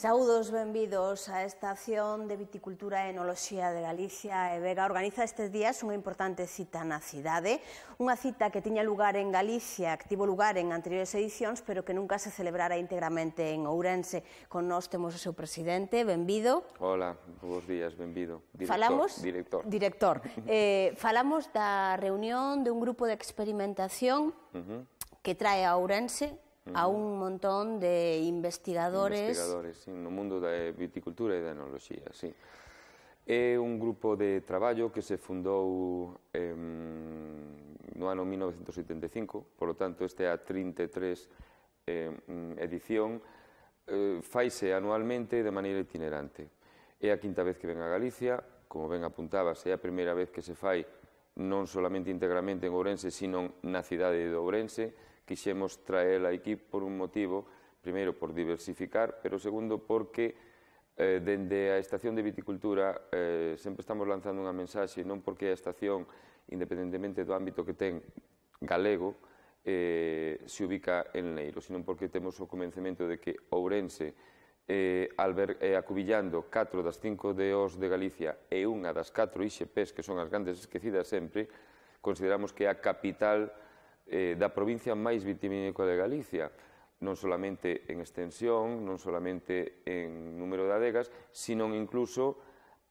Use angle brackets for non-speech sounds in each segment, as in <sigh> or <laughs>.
Saudos, benvidos a esta acción de Viticultura e Enoloxía de Galicia e Vega. Organiza estes días unha importante cita na cidade, unha cita que tiña lugar en Galicia, que tivo lugar en anteriores edicións, pero que nunca se celebrara íntegramente en Ourense. Con nós temos o seu presidente, benvido. Hola, bons días, benvido. Director, falamos, director. Director. <laughs> Eh, falamos da reunión de un grupo de experimentación uh -huh. que trae a Ourense uh -huh. a un montón de investigadores... Investigadores, sí, no mundo da eh, viticultura e da enoloxía, sí. É un grupo de traballo que se fundou eh, no ano 1975, lo tanto, este é a 33 edición, eh, faise anualmente de maneira itinerante. É a quinta vez que ven a Galicia, como ben apuntabas, é a primeira vez que se fai non solamente íntegramente en Ourense, sino na cidade de Ourense, quixemos traela equipe por un motivo, primeiro por diversificar, pero segundo porque eh, dende a Estación de Viticultura eh, sempre estamos lanzando unha mensaxe, non porque a estación, independentemente do ámbito que ten galego, eh, se ubica en Leiro, sino porque temos o convencemento de que Ourense eh, eh acubillando 4 das 5 DOs de Galicia e unha das 4 IXPs, que son as grandes esquecidas sempre, consideramos que é a capital eh, da provincia máis vitivinícola de Galicia, non solamente en extensión, non solamente en número de adegas, sino incluso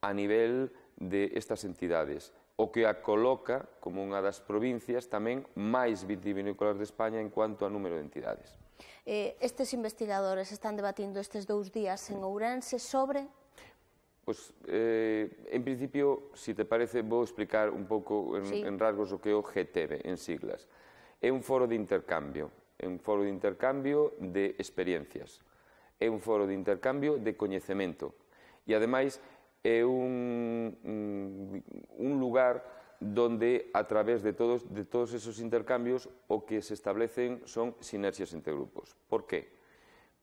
a nivel de estas entidades, o que a coloca como unha das provincias tamén máis vitivinícolas de España en cuanto a número de entidades. Eh, estes investigadores están debatindo estes dous días en Ourense sobre Pois, pues, eh, en principio, se si te parece, vou explicar un pouco en, sí. en rasgos o que é o GTB, en siglas. É un foro de intercambio, é un foro de intercambio de experiencias, é un foro de intercambio de coñecemento e, ademais, é un, mm, un, lugar donde, a través de todos, de todos esos intercambios, o que se establecen son sinerxias entre grupos. Por que?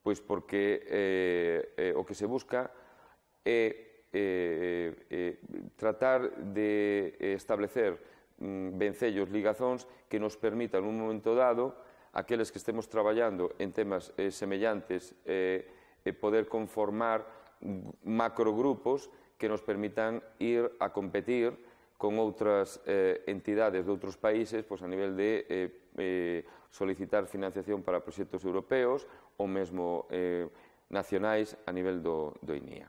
Pois porque eh, eh, o que se busca é eh, eh, eh tratar de establecer Mm, vencellos, ligazóns que nos permitan un momento dado aqueles que estemos traballando en temas eh, semellantes eh, eh poder conformar macrogrupos que nos permitan ir a competir con outras eh, entidades de outros países pois a nivel de eh, eh, solicitar financiación para proxectos europeos ou mesmo eh, nacionais a nivel do, do INIA.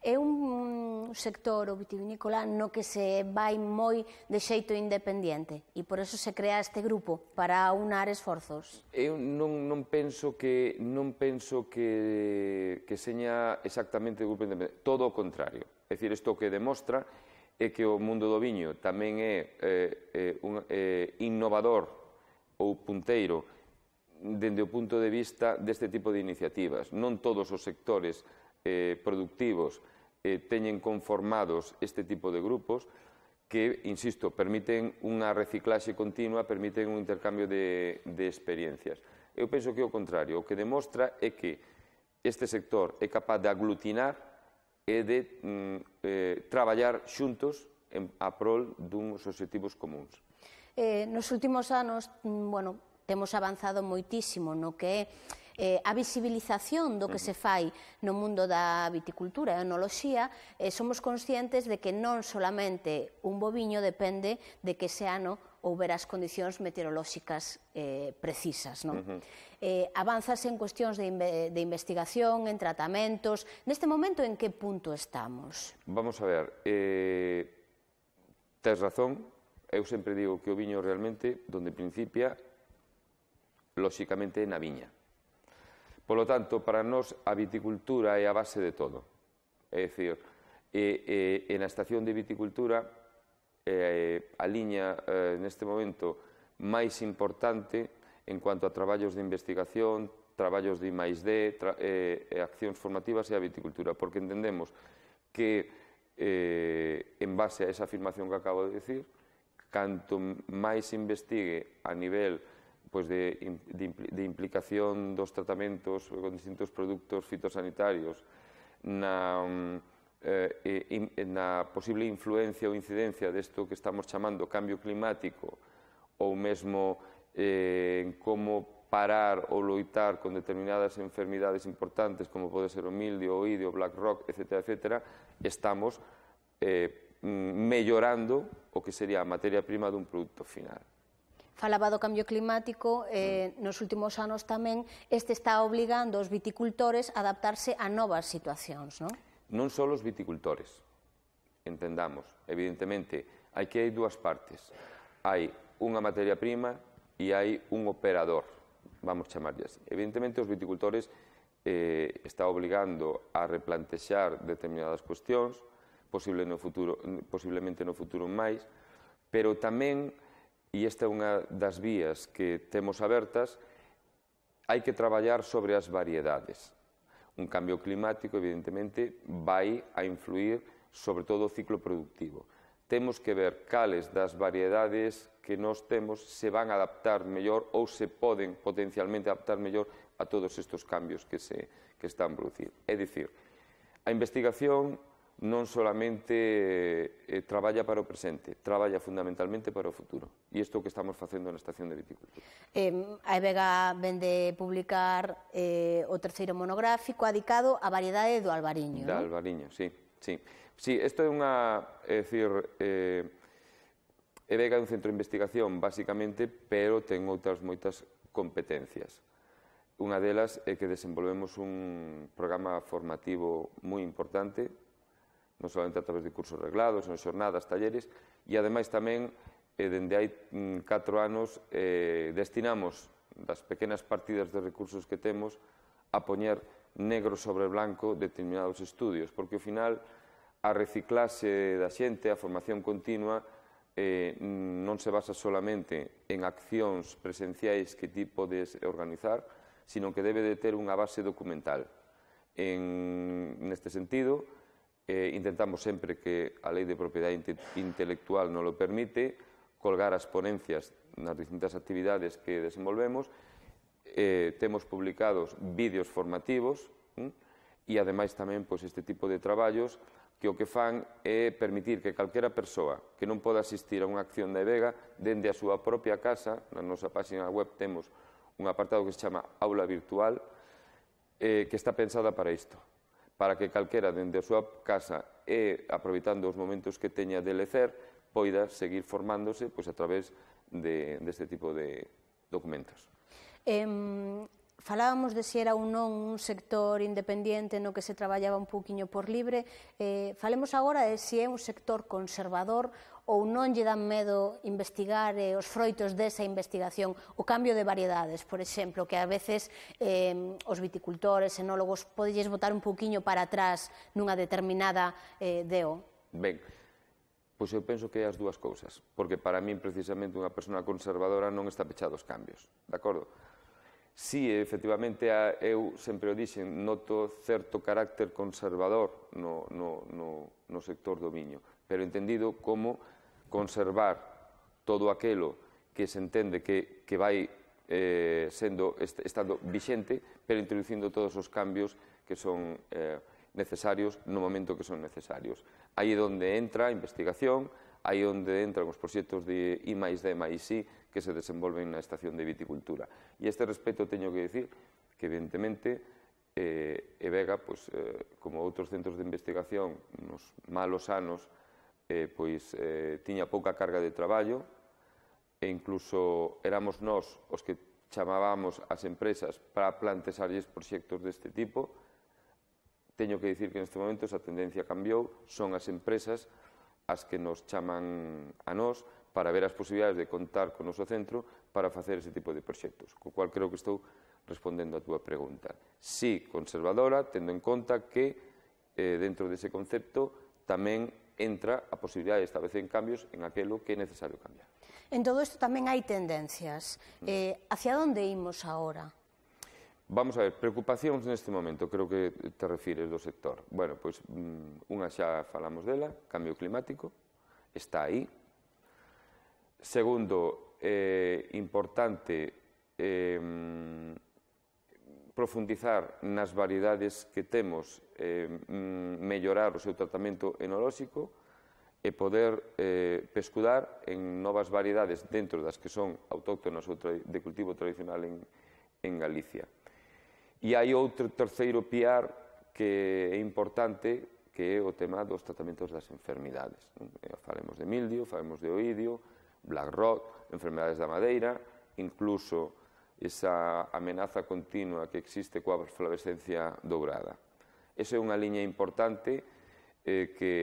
É un sector o vitivinícola no que se vai moi de xeito independiente e por eso se crea este grupo para unar esforzos. Eu non, non penso que non penso que, que seña exactamente o grupo independiente, todo o contrario. É dicir, isto que demostra é que o mundo do viño tamén é, é, é, un, é innovador ou punteiro dende o punto de vista deste tipo de iniciativas. Non todos os sectores eh, productivos eh, teñen conformados este tipo de grupos que, insisto, permiten unha reciclaxe continua, permiten un intercambio de, de experiencias. Eu penso que o contrario, o que demostra é que este sector é capaz de aglutinar e de mm, eh, traballar xuntos en, a prol duns objetivos comuns. Eh, nos últimos anos, mm, bueno, temos avanzado moitísimo no que é eh, a visibilización do que se fai no mundo da viticultura e enoloxía, eh, somos conscientes de que non solamente un boviño depende de que ese ano houber as condicións meteorolóxicas eh, precisas. Non? Uh -huh. eh, avanzas en cuestións de, inve de investigación, en tratamentos. Neste momento, en que punto estamos? Vamos a ver, eh, tens razón, eu sempre digo que o viño realmente, donde principia, lóxicamente, na viña. Polo tanto, para nós a viticultura é a base de todo. É dicir, e, e, e na estación de viticultura eh, a liña eh, neste momento máis importante en cuanto a traballos de investigación, traballos de I+.D., D, eh, e, accións formativas e a viticultura, porque entendemos que eh, en base a esa afirmación que acabo de dicir, canto máis investigue a nivel pois de, de, de implicación dos tratamentos con distintos produtos fitosanitarios na, mm, eh, in, na posible influencia ou incidencia desto que estamos chamando cambio climático ou mesmo eh, como parar ou loitar con determinadas enfermidades importantes como pode ser o mildio, o idio, o black rock, etc., etc., estamos eh, mm, mellorando o que sería a materia prima dun produto final falaba do cambio climático, eh, mm. nos últimos anos tamén este está obligando os viticultores a adaptarse a novas situacións, non? Non só os viticultores, entendamos, evidentemente, hai que hai dúas partes. Hai unha materia prima e hai un operador, vamos chamarlle así. Evidentemente, os viticultores eh, está obligando a replantexar determinadas cuestións, posible no futuro, posiblemente no futuro máis, pero tamén e esta é unha das vías que temos abertas, hai que traballar sobre as variedades. Un cambio climático, evidentemente, vai a influir sobre todo o ciclo productivo. Temos que ver cales das variedades que nós temos se van a adaptar mellor ou se poden potencialmente adaptar mellor a todos estes cambios que se que están a producir. É dicir, a investigación non solamente eh, traballa para o presente, traballa fundamentalmente para o futuro. E isto que estamos facendo na Estación de Viticultura. Eh, a ven vende publicar eh, o terceiro monográfico adicado á variedade do albariño. Da ¿no? albariño, sí. Sí, sí isto é unha... É dicir, eh, Evega é un centro de investigación, basicamente, pero ten outras moitas competencias. Unha delas é que desenvolvemos un programa formativo moi importante non solamente a través de cursos reglados, en xornadas, talleres, e ademais tamén, eh, dende hai 4 mm, anos, eh, destinamos das pequenas partidas de recursos que temos a poñer negro sobre blanco determinados estudios, porque ao final a reciclase da xente, a formación continua, eh, non se basa solamente en accións presenciais que ti podes organizar, sino que debe de ter unha base documental. En, neste sentido, eh, intentamos sempre que a lei de propiedade inte intelectual non lo permite, colgar as ponencias nas distintas actividades que desenvolvemos, eh, temos publicados vídeos formativos hm? e ademais tamén pois, este tipo de traballos que o que fan é permitir que calquera persoa que non poda asistir a unha acción de vega dende a súa propia casa, na nosa página web temos un apartado que se chama Aula Virtual, eh, que está pensada para isto para que calquera dende a súa casa e aproveitando os momentos que teña de lecer poida seguir formándose pois, a través de, deste tipo de documentos. Eh, falábamos de se si era ou non un sector independiente no que se traballaba un pouquiño por libre, eh, falemos agora de se si é un sector conservador ou non lle dan medo investigar eh, os froitos desa investigación, o cambio de variedades, por exemplo, que a veces eh, os viticultores, enólogos, podelles botar un pouquiño para atrás nunha determinada eh, deo? Ben, pois eu penso que é as dúas cousas, porque para min precisamente unha persona conservadora non está pechada aos cambios, de acordo? Si, sí, efectivamente, eu sempre o dixen, noto certo carácter conservador no, no, no, no sector do viño, pero entendido como conservar todo aquelo que se entende que, que vai eh, sendo, estando vixente, pero introducindo todos os cambios que son eh, necesarios no momento que son necesarios. Aí é onde entra a investigación, aí é onde entran os proxectos de I D I, que se desenvolven na estación de viticultura. E a este respecto teño que dicir que, evidentemente, eh, e Vega, pois, eh, como outros centros de investigación nos malos anos, eh, pois eh, tiña pouca carga de traballo e incluso éramos nós os que chamábamos as empresas para plantesarles proxectos deste tipo. Teño que dicir que neste momento esa tendencia cambiou, son as empresas as que nos chaman a nós para ver as posibilidades de contar con o noso centro para facer ese tipo de proxectos, co cual creo que estou respondendo a túa pregunta. Sí, conservadora, tendo en conta que eh, dentro dese concepto tamén entra a posibilidade de establecer cambios en aquelo que é necesario cambiar. En todo isto tamén hai tendencias. Mm. Eh, hacia onde imos agora? Vamos a ver, preocupacións neste momento, creo que te refires do sector. Bueno, pois mm, unha xa falamos dela, cambio climático, está aí, Segundo, eh, importante eh, profundizar nas variedades que temos, eh, mellorar o seu tratamento enolóxico e poder eh, pescudar en novas variedades dentro das que son autóctonas ou de cultivo tradicional en, en Galicia. E hai outro terceiro piar que é importante, que é o tema dos tratamentos das enfermidades. Eh, falemos de mildio, falemos de oidio, black rot, enfermedades da madeira, incluso esa amenaza continua que existe coa flavescencia dourada. Esa é unha liña importante eh, que,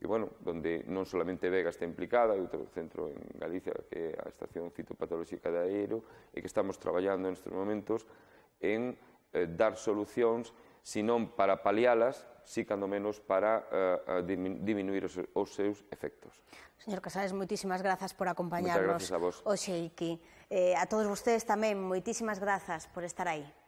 que, bueno, donde non solamente Vega está implicada, hai outro centro en Galicia que é a Estación Citopatolóxica de Aero e que estamos traballando nestes momentos en eh, dar solucións, sinón para palialas, si cando menos para uh, diminuir os, os seus efectos. Señor Casales, moitísimas grazas por acompañarnos. Moitas grazas a vos. Oxe, Iki. Eh, a todos vostedes tamén, moitísimas grazas por estar aí.